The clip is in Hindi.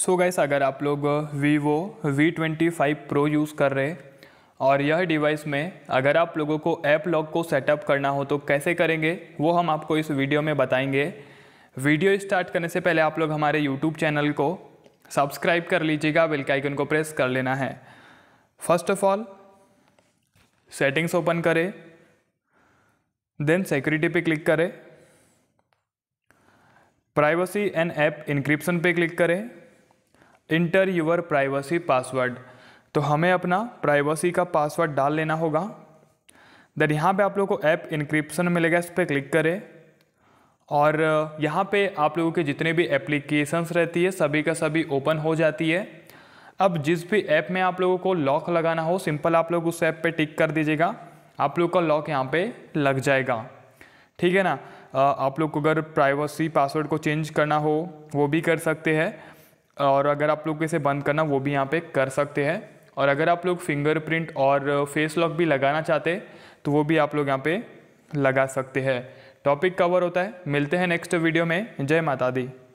सो so गैस अगर आप लोग Vivo V twenty five pro use कर रहे और यह डिवाइस में अगर आप लोगों को ऐप लॉक को सेटअप करना हो तो कैसे करेंगे वो हम आपको इस वीडियो में बताएंगे वीडियो स्टार्ट करने से पहले आप लोग हमारे यूट्यूब चैनल को सब्सक्राइब कर लीजिएगा बेल के आइकन को प्रेस कर लेना है first of all settings open करें देन सिक्योरिटी पे क्लिक करें प्राइवेसी एंड ऐप इंक्रिप्शन पे क्लिक करें इंटर यूर प्राइवेसी पासवर्ड तो हमें अपना प्राइवेसी का पासवर्ड डाल लेना होगा देन यहाँ पे आप लोगों को ऐप इंक्रिप्शन मिलेगा इस पर क्लिक करें और यहाँ पे आप लोगों के जितने भी एप्लीकेशंस रहती है सभी का सभी ओपन हो जाती है अब जिस भी ऐप में आप लोगों को लॉक लगाना हो सिंपल आप लोग उस ऐप पे टिक कर दीजिएगा आप लोग का लॉक यहाँ पे लग जाएगा ठीक है ना आप लोग को अगर प्राइवेसी पासवर्ड को चेंज करना हो वो भी कर सकते हैं और अगर आप लोग इसे बंद करना वो भी यहाँ पे कर सकते हैं और अगर आप लोग फिंगरप्रिंट और फेस लॉक भी लगाना चाहते तो वो भी आप लोग यहाँ पे लगा सकते हैं टॉपिक कवर होता है मिलते हैं नेक्स्ट वीडियो में जय माता दी